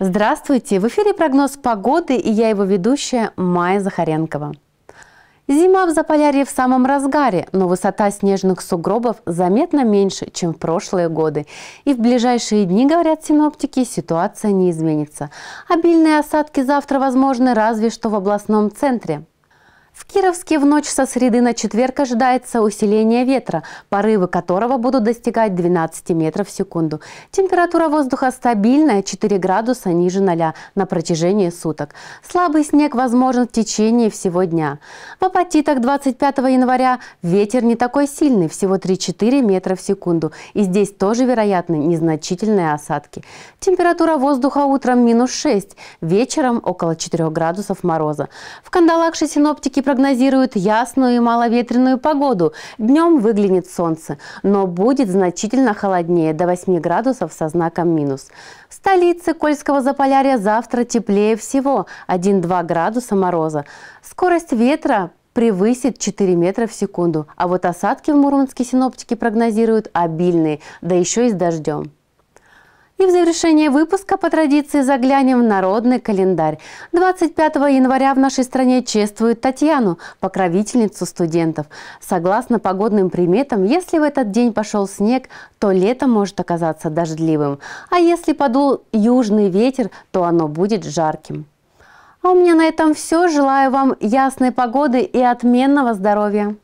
Здравствуйте! В эфире прогноз погоды и я его ведущая Майя Захаренкова. Зима в Заполярье в самом разгаре, но высота снежных сугробов заметно меньше, чем в прошлые годы. И в ближайшие дни, говорят синоптики, ситуация не изменится. Обильные осадки завтра возможны разве что в областном центре. В Кировске в ночь со среды на четверг ожидается усиление ветра, порывы которого будут достигать 12 метров в секунду. Температура воздуха стабильная, 4 градуса ниже 0 на протяжении суток. Слабый снег возможен в течение всего дня. В Апатитах 25 января ветер не такой сильный, всего 3-4 метра в секунду. И здесь тоже вероятны незначительные осадки. Температура воздуха утром минус 6, вечером около 4 градусов мороза. В Кандалакше синоптики прогнозируют ясную и маловетренную погоду. Днем выглянет солнце, но будет значительно холоднее, до 8 градусов со знаком минус. В столице Кольского Заполярья завтра теплее всего, 1-2 градуса мороза. Скорость ветра превысит 4 метра в секунду, а вот осадки в Мурманске синоптики прогнозируют обильные, да еще и с дождем. И в завершение выпуска по традиции заглянем в народный календарь. 25 января в нашей стране чествуют Татьяну, покровительницу студентов. Согласно погодным приметам, если в этот день пошел снег, то лето может оказаться дождливым. А если подул южный ветер, то оно будет жарким. А у меня на этом все. Желаю вам ясной погоды и отменного здоровья.